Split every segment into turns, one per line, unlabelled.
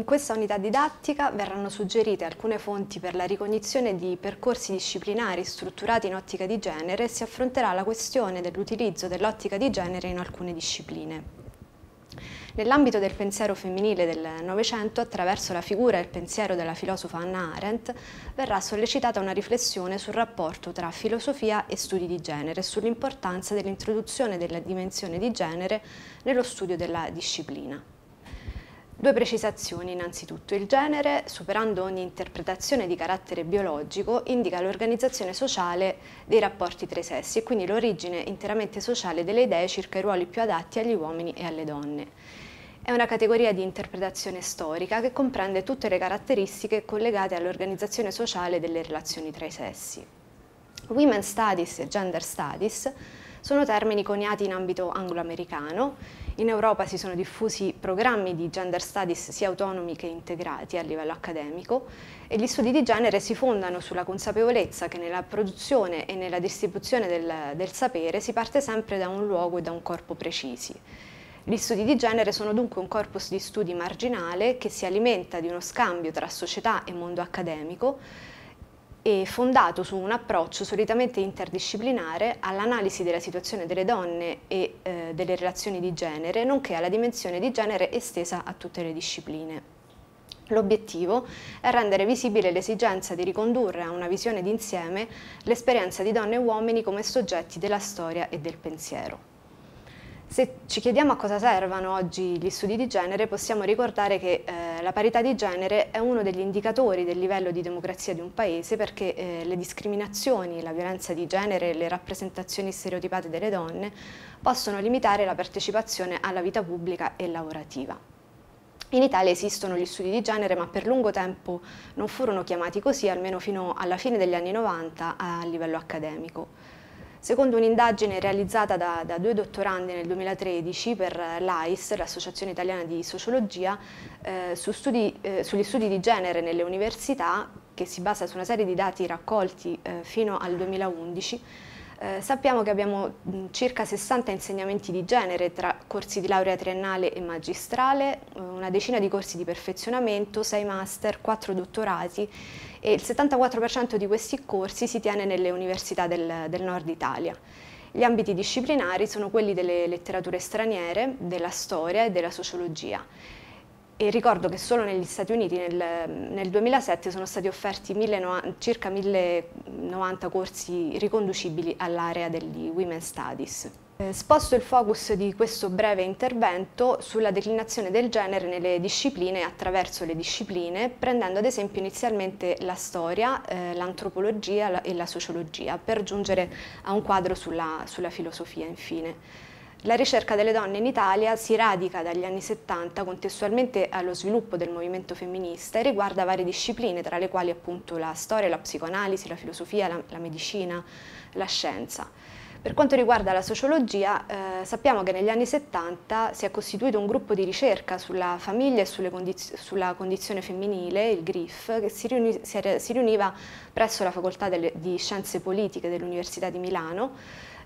In questa unità didattica verranno suggerite alcune fonti per la ricognizione di percorsi disciplinari strutturati in ottica di genere e si affronterà la questione dell'utilizzo dell'ottica di genere in alcune discipline. Nell'ambito del pensiero femminile del Novecento, attraverso la figura e il pensiero della filosofa Anna Arendt, verrà sollecitata una riflessione sul rapporto tra filosofia e studi di genere e sull'importanza dell'introduzione della dimensione di genere nello studio della disciplina. Due precisazioni innanzitutto. Il genere, superando ogni interpretazione di carattere biologico, indica l'organizzazione sociale dei rapporti tra i sessi e quindi l'origine interamente sociale delle idee circa i ruoli più adatti agli uomini e alle donne. È una categoria di interpretazione storica che comprende tutte le caratteristiche collegate all'organizzazione sociale delle relazioni tra i sessi. Women's Studies e Gender Studies sono termini coniati in ambito angloamericano in Europa si sono diffusi programmi di gender studies sia autonomi che integrati a livello accademico e gli studi di genere si fondano sulla consapevolezza che nella produzione e nella distribuzione del, del sapere si parte sempre da un luogo e da un corpo precisi. Gli studi di genere sono dunque un corpus di studi marginale che si alimenta di uno scambio tra società e mondo accademico e fondato su un approccio solitamente interdisciplinare all'analisi della situazione delle donne e eh, delle relazioni di genere, nonché alla dimensione di genere estesa a tutte le discipline. L'obiettivo è rendere visibile l'esigenza di ricondurre a una visione d'insieme l'esperienza di donne e uomini come soggetti della storia e del pensiero. Se ci chiediamo a cosa servano oggi gli studi di genere, possiamo ricordare che eh, la parità di genere è uno degli indicatori del livello di democrazia di un paese perché eh, le discriminazioni, la violenza di genere e le rappresentazioni stereotipate delle donne possono limitare la partecipazione alla vita pubblica e lavorativa. In Italia esistono gli studi di genere, ma per lungo tempo non furono chiamati così, almeno fino alla fine degli anni 90 a livello accademico. Secondo un'indagine realizzata da, da, due dottorandi nel 2013 per eh, l'AIS, l'Associazione Italiana di Sociologia, eh, su studi, eh, sugli studi di genere nelle università, che si basa su una serie di dati raccolti eh, fino al 2011, eh, sappiamo che abbiamo mm, circa 60 insegnamenti di genere tra corsi di laurea triennale e magistrale, eh, una decina di corsi di perfezionamento, 6 master, 4 dottorati e il 74% di questi corsi si tiene nelle università del, del nord Italia. Gli ambiti disciplinari sono quelli delle letterature straniere, della storia e della sociologia. E ricordo che solo negli Stati Uniti nel, nel 2007 sono stati offerti 1090, circa 1090 corsi riconducibili all'area degli Women's Studies. Eh, sposto il focus di questo breve intervento sulla declinazione del genere nelle discipline attraverso le discipline, prendendo ad esempio inizialmente la storia, eh, l'antropologia e la sociologia, per giungere a un quadro sulla, sulla filosofia infine. La ricerca delle donne in Italia si radica dagli anni 70 contestualmente allo sviluppo del movimento femminista e riguarda varie discipline, tra le quali appunto la storia, la psicoanalisi, la filosofia, la, la medicina, la scienza. Per quanto riguarda la sociologia, eh, sappiamo che negli anni 70 si è costituito un gruppo di ricerca sulla famiglia e condiz sulla condizione femminile, il GRIF, che si, riuni si, si riuniva presso la Facoltà di Scienze Politiche dell'Università di Milano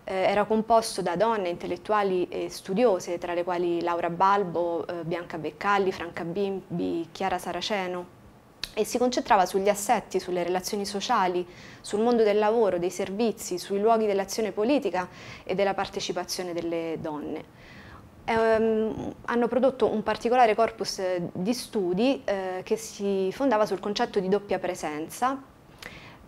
eh, era composto da donne intellettuali e studiose, tra le quali Laura Balbo, eh, Bianca Beccalli, Franca Bimbi, Chiara Saraceno e si concentrava sugli assetti, sulle relazioni sociali, sul mondo del lavoro, dei servizi, sui luoghi dell'azione politica e della partecipazione delle donne. Ehm, hanno prodotto un particolare corpus di studi eh, che si fondava sul concetto di doppia presenza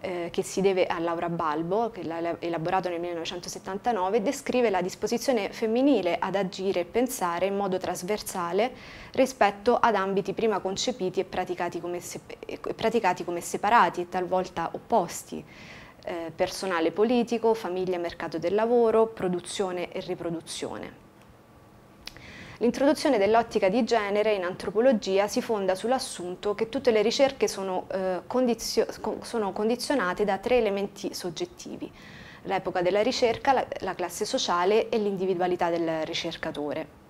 eh, che si deve a Laura Balbo, che l'ha elaborato nel 1979, descrive la disposizione femminile ad agire e pensare in modo trasversale rispetto ad ambiti prima concepiti e praticati come, se, praticati come separati e talvolta opposti. Eh, personale politico, famiglia e mercato del lavoro, produzione e riproduzione. L'introduzione dell'ottica di genere in antropologia si fonda sull'assunto che tutte le ricerche sono, eh, condizio sono condizionate da tre elementi soggettivi, l'epoca della ricerca, la, la classe sociale e l'individualità del ricercatore.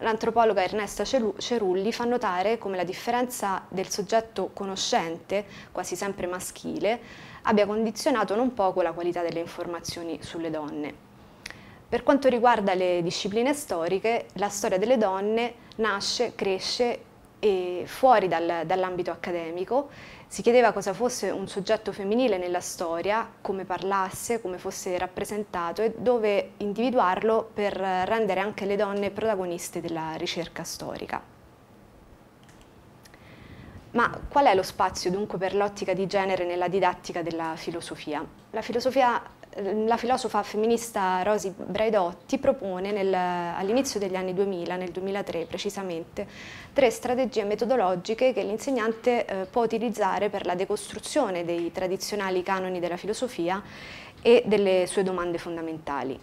L'antropologa Ernesta Cerulli fa notare come la differenza del soggetto conoscente, quasi sempre maschile, abbia condizionato non poco la qualità delle informazioni sulle donne. Per quanto riguarda le discipline storiche, la storia delle donne nasce, cresce e fuori dal, dall'ambito accademico. Si chiedeva cosa fosse un soggetto femminile nella storia, come parlasse, come fosse rappresentato e dove individuarlo per rendere anche le donne protagoniste della ricerca storica. Ma qual è lo spazio dunque per l'ottica di genere nella didattica della filosofia? La filosofia la filosofa femminista Rosy Braidotti propone all'inizio degli anni 2000, nel 2003 precisamente, tre strategie metodologiche che l'insegnante eh, può utilizzare per la decostruzione dei tradizionali canoni della filosofia e delle sue domande fondamentali.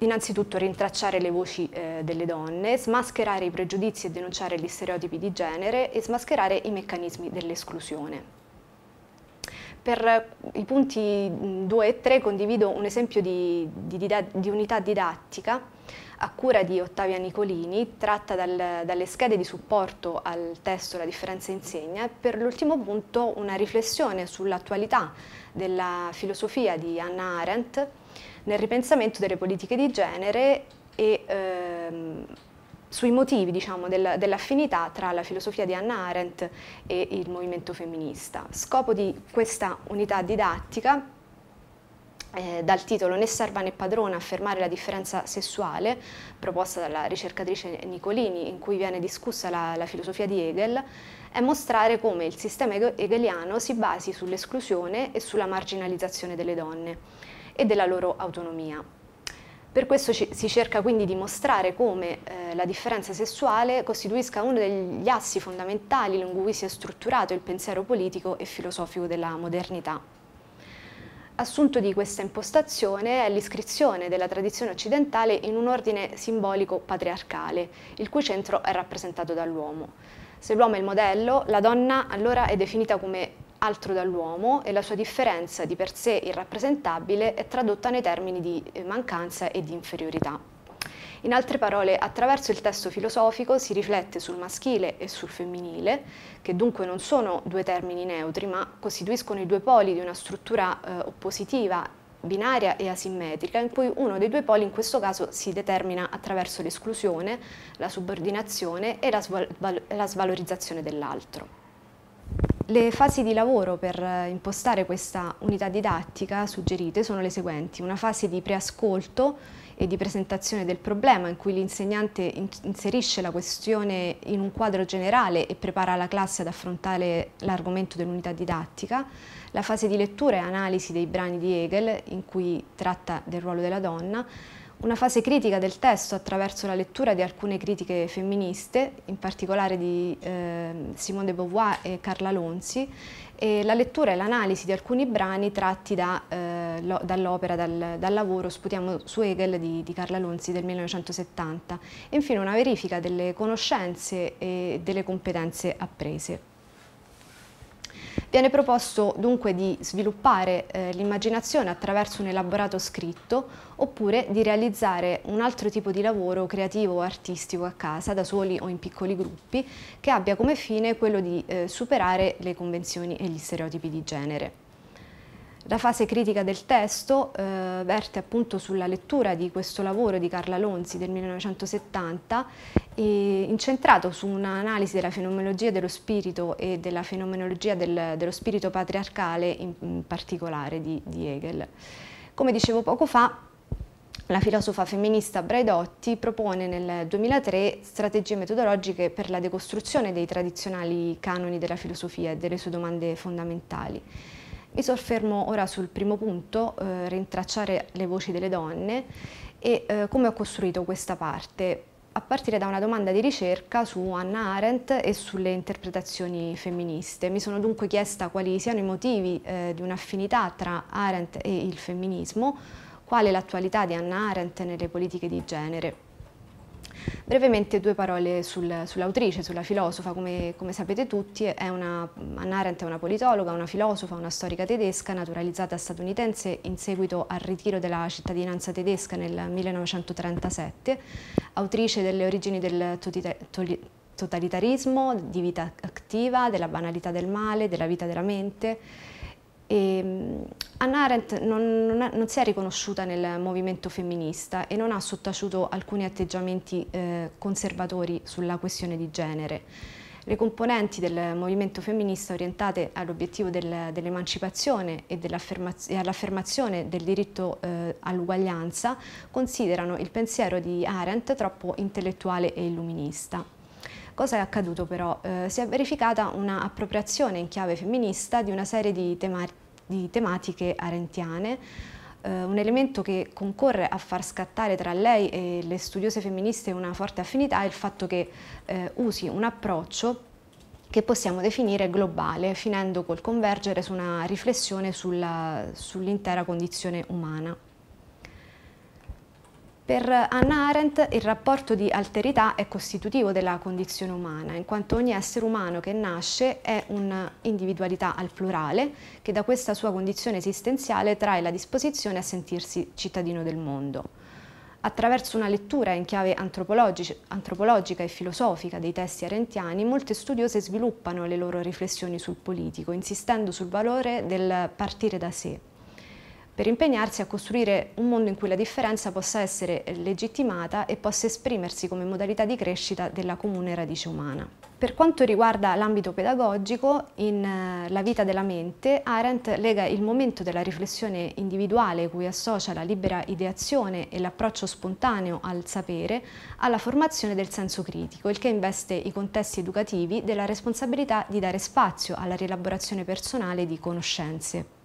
Innanzitutto rintracciare le voci eh, delle donne, smascherare i pregiudizi e denunciare gli stereotipi di genere e smascherare i meccanismi dell'esclusione. Per eh, i punti 2 mm, e 3 condivido un esempio di, di, di unità didattica a cura di Ottavia Nicolini, tratta dal, dalle schede di supporto al testo La differenza insegna, e per l'ultimo punto una riflessione sull'attualità della filosofia di Anna Arendt nel ripensamento delle politiche di genere e ehm, sui motivi diciamo, del, dell'affinità tra la filosofia di Anna Arendt e il movimento femminista. Scopo di questa unità didattica, eh, dal titolo Né serva né padrona affermare la differenza sessuale, proposta dalla ricercatrice Nicolini, in cui viene discussa la, la filosofia di Hegel, è mostrare come il sistema hegeliano si basi sull'esclusione e sulla marginalizzazione delle donne e della loro autonomia. Per questo ci, si cerca quindi di mostrare come eh, la differenza sessuale costituisca uno degli assi fondamentali lungo cui si è strutturato il pensiero politico e filosofico della modernità. Assunto di questa impostazione è l'iscrizione della tradizione occidentale in un ordine simbolico patriarcale, il cui centro è rappresentato dall'uomo. Se l'uomo è il modello, la donna allora è definita come altro dall'uomo e la sua differenza di per sé irrappresentabile è tradotta nei termini di eh, mancanza e di inferiorità. In altre parole, attraverso il testo filosofico si riflette sul maschile e sul femminile, che dunque non sono due termini neutri, ma costituiscono i due poli di una struttura eh, oppositiva binaria e asimmetrica, in cui uno dei due poli in questo caso si determina attraverso l'esclusione, la subordinazione e la, sval la svalorizzazione dell'altro. Le fasi di lavoro per eh, impostare questa unità didattica suggerite sono le seguenti. Una fase di preascolto e di presentazione del problema in cui l'insegnante inserisce la questione in un quadro generale e prepara la classe ad affrontare l'argomento dell'unità didattica. La fase di lettura e analisi dei brani di Hegel in cui tratta del ruolo della donna una fase critica del testo attraverso la lettura di alcune critiche femministe, in particolare di eh, Simone de Beauvoir e Carla Lonzi, e la lettura e l'analisi di alcuni brani tratti da, eh, dall'opera, dal, dal, lavoro Sputiamo su Hegel di, di Carla Lonzi del 1970, e infine una verifica delle conoscenze e delle competenze apprese. Viene proposto dunque di sviluppare eh, l'immaginazione attraverso un elaborato scritto oppure di realizzare un altro tipo di lavoro creativo o artistico a casa, da soli o in piccoli gruppi, che abbia come fine quello di eh, superare le convenzioni e gli stereotipi di genere. La fase critica del testo eh, verte appunto sulla lettura di questo lavoro di Carla Lonzi del 1970, incentrato su un'analisi della fenomenologia dello spirito e della fenomenologia del, dello spirito patriarcale in, in particolare di, di Hegel. Come dicevo poco fa, la filosofa femminista Braidotti propone nel 2003 strategie metodologiche per la decostruzione dei tradizionali canoni della filosofia e delle sue domande fondamentali. Mi soffermo ora sul primo punto, eh, rintracciare le voci delle donne e eh, come ho costruito questa parte, a partire da una domanda di ricerca su Anna Arendt e sulle interpretazioni femministe. Mi sono dunque chiesta quali siano i motivi eh, di un'affinità tra Arendt e il femminismo, quale l'attualità di Anna Arendt nelle politiche di genere. Brevemente due parole sul, sull'autrice, sulla filosofa, come, come sapete tutti è una, Anna Arendt è una politologa, una filosofa, una storica tedesca naturalizzata statunitense in seguito al ritiro della cittadinanza tedesca nel 1937, autrice delle origini del totalitarismo, di vita attiva, della banalità del male, della vita della mente e ehm, Anna Arendt non, non, non, si è riconosciuta nel movimento femminista e non ha sottaciuto alcuni atteggiamenti eh, conservatori sulla questione di genere. Le componenti del movimento femminista orientate all'obiettivo dell'emancipazione dell e, all'affermazione del diritto eh, all'uguaglianza considerano il pensiero di Arendt troppo intellettuale e illuminista. Cosa è accaduto però? Eh, si è verificata una appropriazione in chiave femminista di una serie di tematiche di tematiche arentiane, eh, un elemento che concorre a far scattare tra lei e le studiose femministe una forte affinità è il fatto che eh, usi un approccio che possiamo definire globale, finendo col convergere su una riflessione sull'intera condizione umana. Per Anna Arendt il rapporto di alterità è costitutivo della condizione umana, in quanto ogni essere umano che nasce è un'individualità al plurale che da questa sua condizione esistenziale trae la disposizione a sentirsi cittadino del mondo. Attraverso una lettura in chiave antropologica e filosofica dei testi arentiani, molte studiose sviluppano le loro riflessioni sul politico, insistendo sul valore del partire da sé per impegnarsi a costruire un mondo in cui la differenza possa essere legittimata e possa esprimersi come modalità di crescita della comune radice umana. Per quanto riguarda l'ambito pedagogico, in eh, La vita della mente, Arendt lega il momento della riflessione individuale cui associa la libera ideazione e l'approccio spontaneo al sapere alla formazione del senso critico, il che investe i contesti educativi della responsabilità di dare spazio alla rielaborazione personale di conoscenze.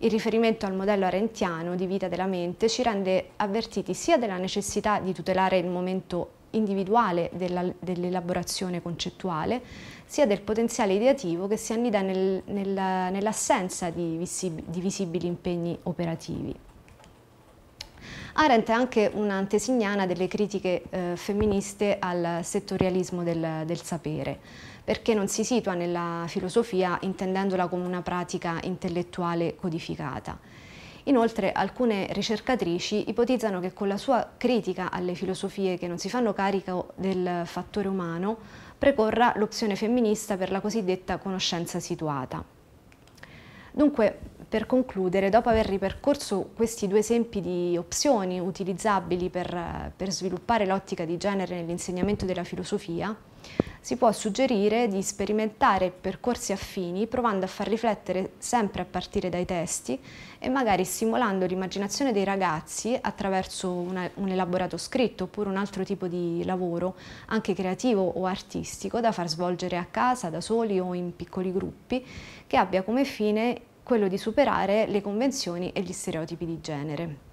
Il riferimento al modello arentiano di vita della mente ci rende avvertiti sia della necessità di tutelare il momento individuale dell'elaborazione concettuale, sia del potenziale ideativo che si annida nel, nel, nell'assenza di, visib di visibili impegni operativi. Arendt è anche un'antesignana delle critiche eh, femministe al settorialismo del, del sapere perché non si situa nella filosofia intendendola come una pratica intellettuale codificata. Inoltre alcune ricercatrici ipotizzano che con la sua critica alle filosofie che non si fanno carico del fattore umano precorra l'opzione femminista per la cosiddetta conoscenza situata. Dunque, per concludere, dopo aver ripercorso questi due esempi di opzioni utilizzabili per, per sviluppare l'ottica di genere nell'insegnamento della filosofia, si può suggerire di sperimentare percorsi affini provando a far riflettere sempre a partire dai testi e magari stimolando l'immaginazione dei ragazzi attraverso una, un elaborato scritto oppure un altro tipo di lavoro, anche creativo o artistico, da far svolgere a casa, da soli o in piccoli gruppi, che abbia come fine quello di superare le convenzioni e gli stereotipi di genere.